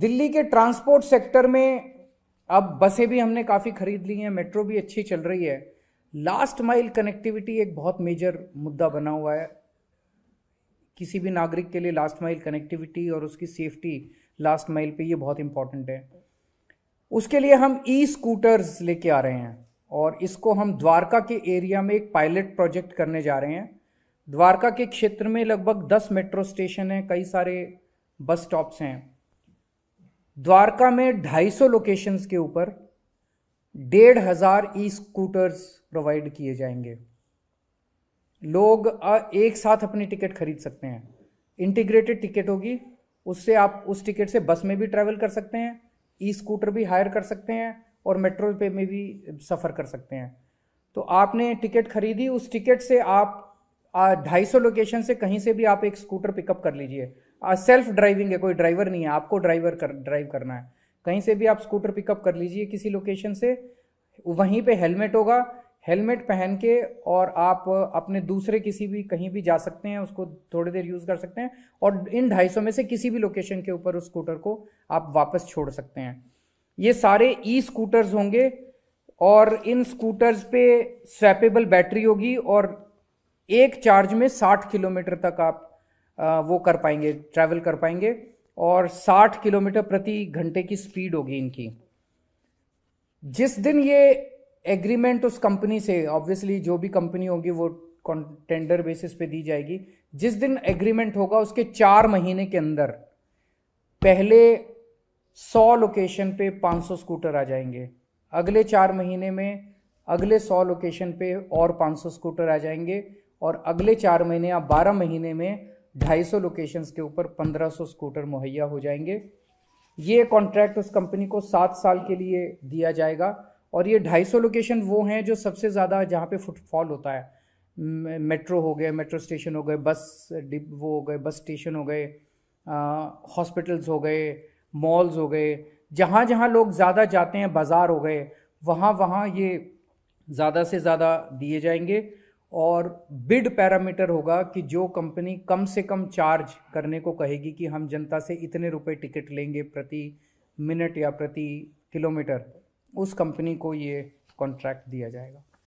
दिल्ली के transport sector में अब बसें भी हमने काफ़ी खरीद ली हैं मेट्रो भी अच्छी चल रही है लास्ट माइल कनेक्टिविटी एक बहुत मेजर मुद्दा बना हुआ है किसी भी नागरिक के लिए लास्ट माइल कनेक्टिविटी और उसकी सेफ्टी लास्ट माइल पे ये बहुत इंपॉर्टेंट है उसके लिए हम ई स्कूटर्स लेके आ रहे हैं और इसको हम द्वारका के एरिया में एक पायलट प्रोजेक्ट करने जा रहे हैं द्वारका के क्षेत्र में लगभग दस मेट्रो स्टेशन हैं कई सारे बस स्टॉप्स हैं द्वारका में 250 लोकेशंस के ऊपर डेढ़ हज़ार ई स्कूटर्स प्रोवाइड किए जाएंगे लोग एक साथ अपनी टिकट खरीद सकते हैं इंटीग्रेटेड टिकट होगी उससे आप उस टिकट से बस में भी ट्रैवल कर सकते हैं ई स्कूटर भी हायर कर सकते हैं और मेट्रो पे में भी सफ़र कर सकते हैं तो आपने टिकट खरीदी उस टिकट से आप ढाई सौ लोकेशन से कहीं से भी आप एक स्कूटर पिकअप कर लीजिए सेल्फ ड्राइविंग है कोई ड्राइवर नहीं है आपको ड्राइवर कर ड्राइव करना है कहीं से भी आप स्कूटर पिकअप कर लीजिए किसी लोकेशन से वहीं पे हेलमेट होगा हेलमेट पहन के और आप अपने दूसरे किसी भी कहीं भी जा सकते हैं उसको थोड़ी देर यूज़ कर सकते हैं और इन ढाई सौ में से किसी भी लोकेशन के ऊपर उस स्कूटर को आप वापस छोड़ सकते हैं ये सारे ई स्कूटर्स होंगे और इन स्कूटर्स पे स्वैपेबल बैटरी होगी और एक चार्ज में साठ किलोमीटर तक आप वो कर पाएंगे ट्रैवल कर पाएंगे और 60 किलोमीटर प्रति घंटे की स्पीड होगी इनकी जिस दिन ये एग्रीमेंट उस कंपनी से ऑब्वियसली जो भी कंपनी होगी वो टेंडर बेसिस पे दी जाएगी जिस दिन एग्रीमेंट होगा उसके चार महीने के अंदर पहले सौ लोकेशन पे 500 स्कूटर आ जाएंगे अगले चार महीने में अगले सौ लोकेशन पे और 500 स्कूटर आ जाएंगे और अगले चार महीने या बारह महीने में 250 लोकेशंस के ऊपर 1500 स्कूटर मुहैया हो जाएंगे ये कॉन्ट्रैक्ट उस कंपनी को सात साल के लिए दिया जाएगा और ये 250 लोकेशन वो हैं जो सबसे ज़्यादा जहाँ पे फुटफॉल होता है मेट्रो हो गए मेट्रो स्टेशन हो गए बस वो हो गए बस स्टेशन हो गए हॉस्पिटल्स हो गए मॉल्स हो गए जहाँ जहाँ लोग ज़्यादा जाते हैं बाज़ार हो गए वहाँ वहाँ ये ज़्यादा से ज़्यादा दिए जाएंगे और बिड पैरामीटर होगा कि जो कंपनी कम से कम चार्ज करने को कहेगी कि हम जनता से इतने रुपए टिकट लेंगे प्रति मिनट या प्रति किलोमीटर उस कंपनी को ये कॉन्ट्रैक्ट दिया जाएगा